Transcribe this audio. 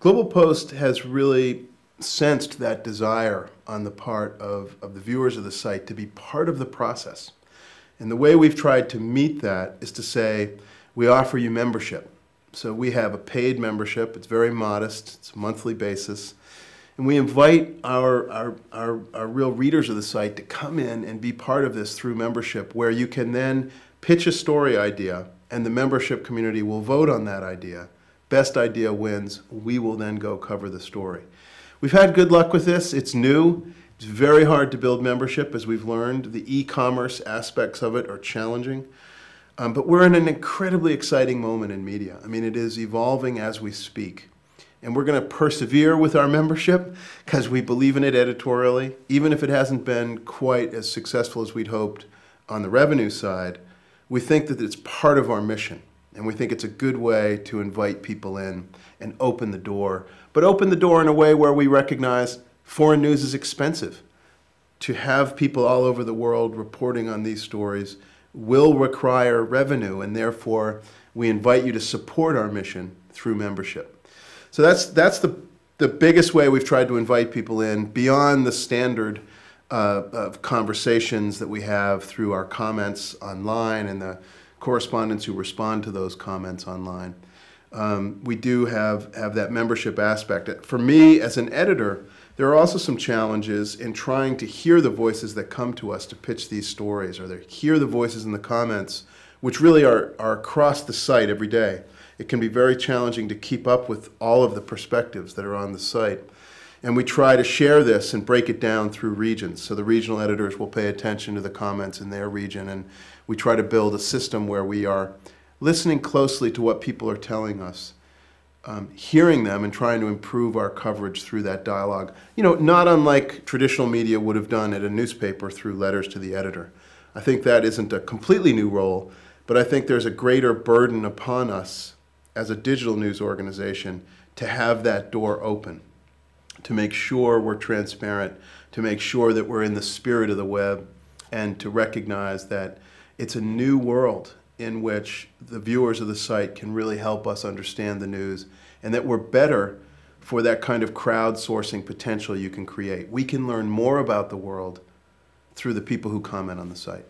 Global Post has really sensed that desire on the part of, of the viewers of the site to be part of the process. And the way we've tried to meet that is to say, we offer you membership. So we have a paid membership, it's very modest, it's a monthly basis. And we invite our, our, our, our, real readers of the site to come in and be part of this through membership, where you can then pitch a story idea and the membership community will vote on that idea best idea wins. We will then go cover the story. We've had good luck with this. It's new. It's very hard to build membership, as we've learned. The e-commerce aspects of it are challenging. Um, but we're in an incredibly exciting moment in media. I mean, it is evolving as we speak. And we're going to persevere with our membership because we believe in it editorially, even if it hasn't been quite as successful as we'd hoped on the revenue side. We think that it's part of our mission. And we think it's a good way to invite people in and open the door, but open the door in a way where we recognize foreign news is expensive. To have people all over the world reporting on these stories will require revenue, and therefore we invite you to support our mission through membership. So that's, that's the, the biggest way we've tried to invite people in beyond the standard uh, of conversations that we have through our comments online and the correspondents who respond to those comments online. Um, we do have, have that membership aspect. For me, as an editor, there are also some challenges in trying to hear the voices that come to us to pitch these stories or hear the voices in the comments, which really are, are across the site every day. It can be very challenging to keep up with all of the perspectives that are on the site. And we try to share this and break it down through regions. So the regional editors will pay attention to the comments in their region. And we try to build a system where we are listening closely to what people are telling us, um, hearing them, and trying to improve our coverage through that dialogue. You know, not unlike traditional media would have done at a newspaper through letters to the editor. I think that isn't a completely new role, but I think there's a greater burden upon us as a digital news organization to have that door open to make sure we're transparent, to make sure that we're in the spirit of the web, and to recognize that it's a new world in which the viewers of the site can really help us understand the news and that we're better for that kind of crowdsourcing potential you can create. We can learn more about the world through the people who comment on the site.